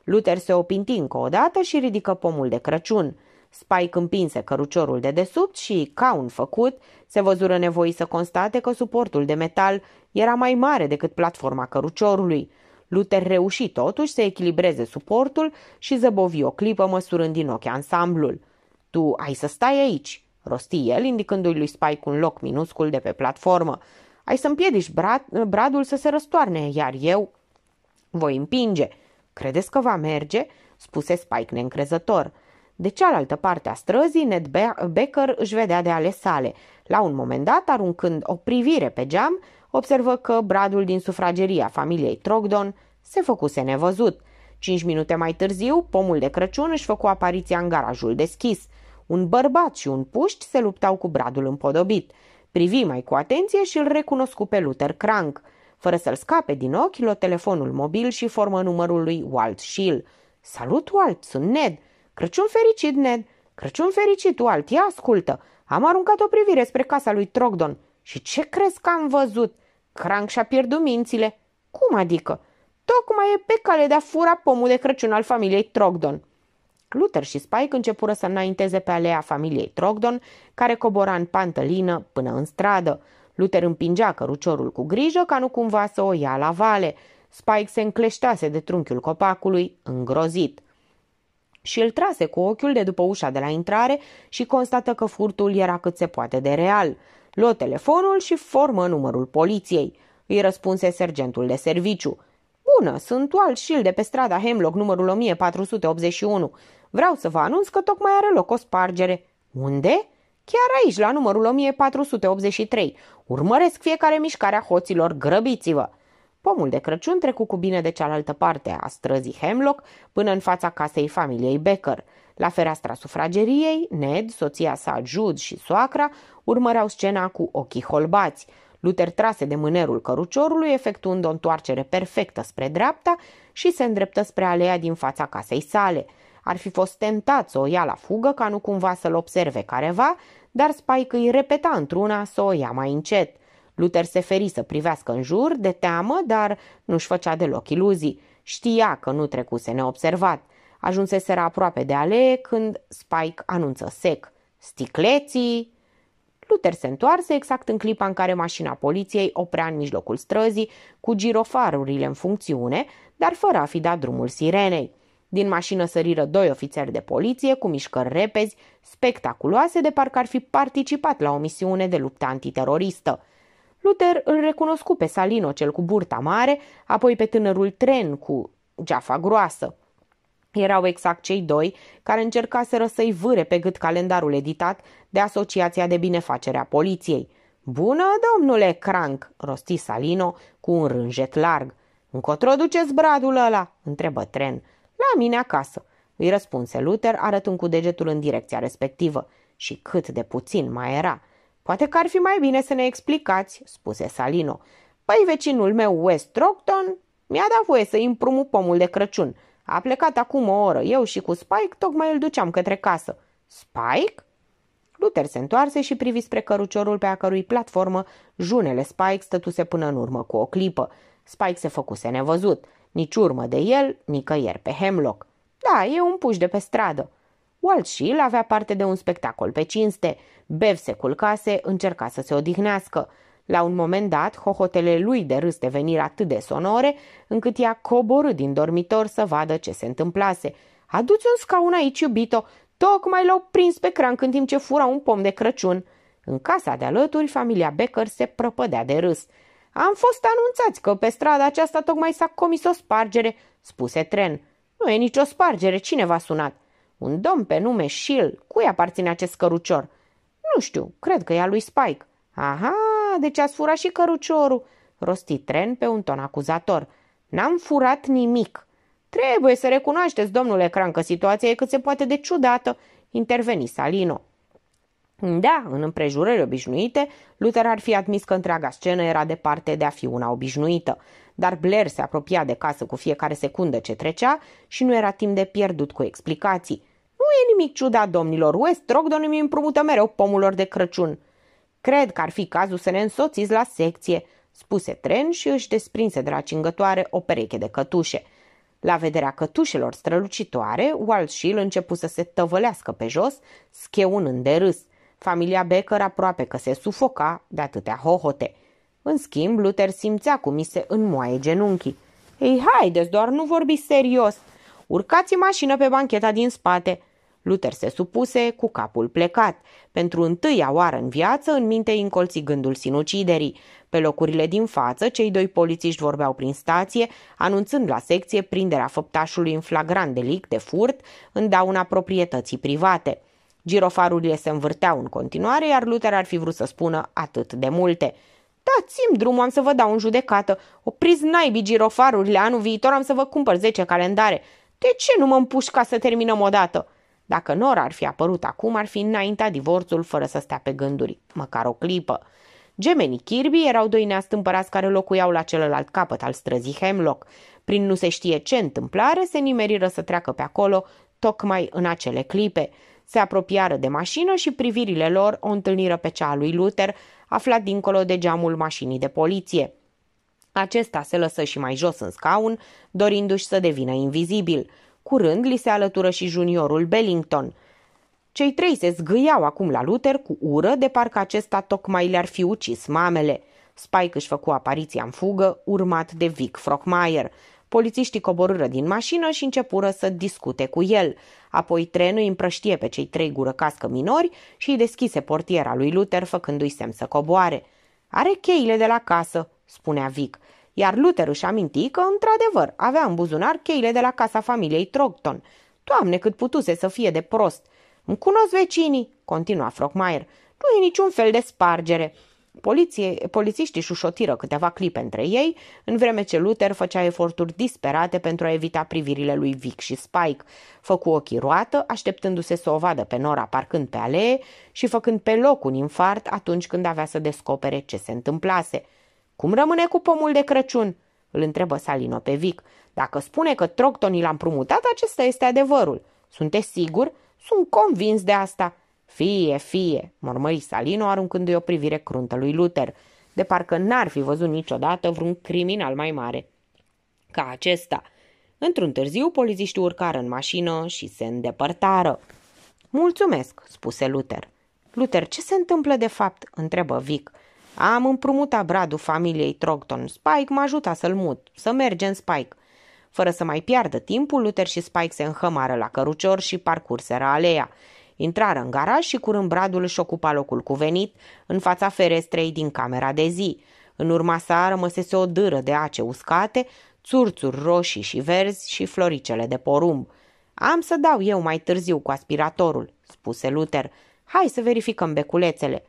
S1: Luther se opinti încă o dată și ridică pomul de Crăciun. Spike împinse căruciorul de desubt și, ca un făcut, se văzură nevoi să constate că suportul de metal era mai mare decât platforma căruciorului – Luther reuși totuși să echilibreze suportul și zăbovi o clipă măsurând din ochi ansamblul. Tu ai să stai aici, rosti el, indicându-i lui Spike un loc minuscul de pe platformă. Ai să împiedici brad, bradul să se răstoarne, iar eu voi împinge. Credeți că va merge? spuse Spike neîncrezător. De cealaltă parte a străzii, Ned Becker își vedea de ale sale, la un moment dat aruncând o privire pe geam observă că bradul din sufrageria familiei Trogdon se făcuse nevăzut. Cinci minute mai târziu, pomul de Crăciun își făcu apariția în garajul deschis. Un bărbat și un puști se luptau cu bradul împodobit. Privi mai cu atenție și îl recunoscu pe Luther Crank. Fără să-l scape din ochi, lua telefonul mobil și formă numărul lui Walt Schill. Salut, Walt, sunt Ned. Crăciun fericit, Ned. Crăciun fericit, Walt, ia ascultă. Am aruncat o privire spre casa lui Trogdon. Și ce crezi că am văzut? Crank și-a pierdut mințile. Cum adică? Tocmai e pe cale de a fura pomul de Crăciun al familiei Trogdon. Luther și Spike începură să înainteze pe alea familiei Trogdon, care cobora în pantălină până în stradă. Luther împingea căruciorul cu grijă ca nu cumva să o ia la vale. Spike se încleștase de trunchiul copacului, îngrozit. Și îl trase cu ochiul de după ușa de la intrare și constată că furtul era cât se poate de real. Luă telefonul și formă numărul poliției. Îi răspunse sergentul de serviciu. Bună, sunt Walt Shield de pe strada Hemlock numărul 1481. Vreau să vă anunț că tocmai are loc o spargere. Unde? Chiar aici, la numărul 1483. Urmăresc fiecare mișcare a hoților, grăbiți-vă! Pomul de Crăciun trecu cu bine de cealaltă parte a străzii Hemlock până în fața casei familiei Becker. La fereastra sufrageriei, Ned, soția sa Jude și soacra urmăreau scena cu ochii holbați. Luther trase de mânerul căruciorului, efectuând o întoarcere perfectă spre dreapta și se îndreptă spre alea din fața casei sale. Ar fi fost tentat să o ia la fugă ca nu cumva să-l observe careva, dar Spike îi repeta într-una să o ia mai încet. Luther se feri să privească în jur, de teamă, dar nu-și făcea deloc iluzii. Știa că nu trecuse neobservat. Ajunseseră aproape de alee când Spike anunță sec. Sticleții! Luther se întoarse exact în clipa în care mașina poliției oprea în mijlocul străzii cu girofarurile în funcțiune, dar fără a fi dat drumul sirenei. Din mașină săriră doi ofițeri de poliție cu mișcări repezi, spectaculoase de parcă ar fi participat la o misiune de luptă antiteroristă. Luther îl recunoscu pe Salino, cel cu burta mare, apoi pe tânărul tren cu geafa groasă. Erau exact cei doi care încercaseră să-i vâre pe gât calendarul editat de Asociația de Binefacere a Poliției. Bună, domnule Crank!" rosti Salino cu un rânjet larg. Încotro duceți bradul ăla?" întrebă tren. La mine acasă," îi răspunse Luther arătând cu degetul în direcția respectivă. Și cât de puțin mai era. Poate că ar fi mai bine să ne explicați," spuse Salino. Păi vecinul meu, West Rockton, mi-a dat voie să împrumut pomul de Crăciun. A plecat acum o oră. Eu și cu Spike tocmai îl duceam către casă. Spike? Luther se întoarse și privi spre căruciorul pe a cărui platformă junele Spike stătuse până în urmă cu o clipă. Spike se făcuse nevăzut. Nici urmă de el, nicăieri pe Hemlock. Da, e un puș de pe stradă. Walt Shield avea parte de un spectacol pe cinste. Bev se culcase, încerca să se odihnească. La un moment dat, hohotele lui de râs devenir atât de sonore, încât ea coborâ din dormitor să vadă ce se întâmplase. Aduți un scaun aici, iubito! Tocmai l-au prins pe cran în timp ce fura un pom de Crăciun!" În casa de alături, familia Becker se prăpădea de râs. Am fost anunțați că pe strada aceasta tocmai s-a comis o spargere, spuse tren. Nu e nicio spargere, cine v-a sunat? Un domn pe nume Shil, cui aparține acest cărucior? Nu știu, cred că e a lui Spike. Aha, deci ați furat și căruciorul, rosti tren pe un ton acuzator. N-am furat nimic. Trebuie să recunoașteți, domnule Cran, că situația e cât se poate de ciudată, interveni Salino. Da, în împrejurări obișnuite, Luther ar fi admis că întreaga scenă era departe de a fi una obișnuită, dar Blair se apropia de casă cu fiecare secundă ce trecea și nu era timp de pierdut cu explicații. Nu e nimic ciudat, domnilor, West Rock nu mi împrumută mereu pomul lor de Crăciun. Cred că ar fi cazul să ne însoțiți la secție, spuse tren și își desprinse de la cingătoare o pereche de cătușe. La vederea cătușelor strălucitoare, Walt Shill începu să se tăvălească pe jos, scheunând de râs. Familia Becker aproape că se sufoca de atâtea hohote. În schimb, Luther simțea cum mi se înmoaie genunchii. Ei, haideți, doar nu vorbi serios! Urcați mașină pe bancheta din spate! Luther se supuse cu capul plecat. Pentru întâia oară în viață, în minte încolți gândul sinuciderii. Pe locurile din față, cei doi polițiști vorbeau prin stație, anunțând la secție prinderea făptașului în flagrant delict de furt în dauna proprietății private. Girofarurile se învârteau în continuare, iar Luther ar fi vrut să spună atât de multe. Dați-mi drumul, am să vă dau în judecată. Opriți naibii girofarurile, anul viitor am să vă cumpăr 10 calendare. De ce nu mă ca să terminăm odată?" Dacă Nora ar fi apărut acum, ar fi înaintat divorțul fără să stea pe gânduri, măcar o clipă. Gemenii Kirby erau doi neastâmpărați care locuiau la celălalt capăt al străzii Hemlock. Prin nu se știe ce întâmplare, se nimeriră să treacă pe acolo tocmai în acele clipe. Se apropiară de mașină și privirile lor o întâlniră pe cea a lui Luther, aflat dincolo de geamul mașinii de poliție. Acesta se lăsă și mai jos în scaun, dorindu-și să devină invizibil – Curând li se alătură și juniorul Bellington. Cei trei se zgâiau acum la Luther cu ură, de parcă acesta tocmai le-ar fi ucis mamele. Spike își făcu apariția în fugă, urmat de Vic Frockmeyer. Polițiștii coborâră din mașină și începură să discute cu el. Apoi trenul îi împrăștie pe cei trei gurăcască minori și îi deschise portiera lui Luther, făcându-i semn să coboare. Are cheile de la casă," spunea Vic iar Luther își aminti că, într-adevăr, avea în buzunar cheile de la casa familiei Trocton. Doamne, cât putuse să fie de prost! Îmi cunosc vecinii, continua Frogmaier. Nu e niciun fel de spargere. Poliție, polițiștii șușotiră câteva clipe între ei, în vreme ce Luther făcea eforturi disperate pentru a evita privirile lui Vic și Spike. Făcu ochii roată, așteptându-se să o vadă pe Nora parcând pe alee și făcând pe loc un infart atunci când avea să descopere ce se întâmplase – cum rămâne cu pomul de Crăciun?" îl întrebă Salino pe Vic. Dacă spune că troctonii l-a împrumutat, acesta este adevărul. Sunteți sigur? Sunt convins de asta." Fie, fie, mormări Salino aruncându-i o privire cruntă lui Luther, de parcă n-ar fi văzut niciodată vreun criminal mai mare ca acesta. Într-un târziu, poliziștii urcară în mașină și se îndepărtară. Mulțumesc, spuse Luther. Luther, ce se întâmplă de fapt? întrebă Vic. Am împrumutat bradul familiei Trogton. Spike m-a ajutat să-l mut, să mergem Spike. Fără să mai piardă timpul, Luther și Spike se înhămară la cărucior și parcurseră aleea. Intrară în garaj și curând bradul își ocupa locul cuvenit în fața ferestrei din camera de zi. În urma sa rămăsese o dâră de ace uscate, țurțuri roșii și verzi și floricele de porumb. Am să dau eu mai târziu cu aspiratorul, spuse Luther. Hai să verificăm beculețele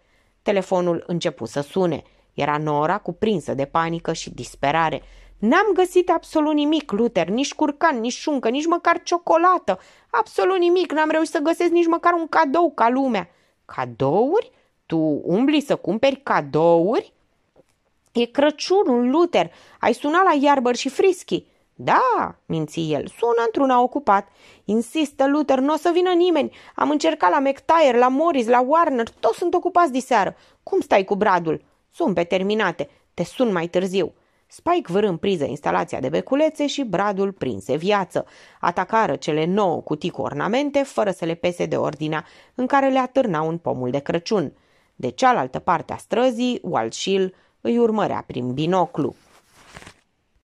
S1: telefonul începu să sune. Era Nora cuprinsă de panică și disperare. N-am găsit absolut nimic, Luther, nici curcan, nici șuncă, nici măcar ciocolată. Absolut nimic, n-am reușit să găsesc nici măcar un cadou ca lumea. Cadouri? Tu umbli să cumperi cadouri? E Crăciunul, Luther, ai sunat la Iarbăr și Frischi. Da, minți el, sună într-una ocupat. Insistă, Luther, nu o să vină nimeni. Am încercat la McTire, la Morris, la Warner, toți sunt ocupați diseară. Cum stai cu bradul? Sunt pe terminate, te sun mai târziu. Spike în priză instalația de beculețe și bradul prinse viață. Atacară cele nouă cutii cu ornamente fără să le pese de ordinea în care le atârnau un pomul de Crăciun. De cealaltă parte a străzii, Walshil îi urmărea prin binoclu.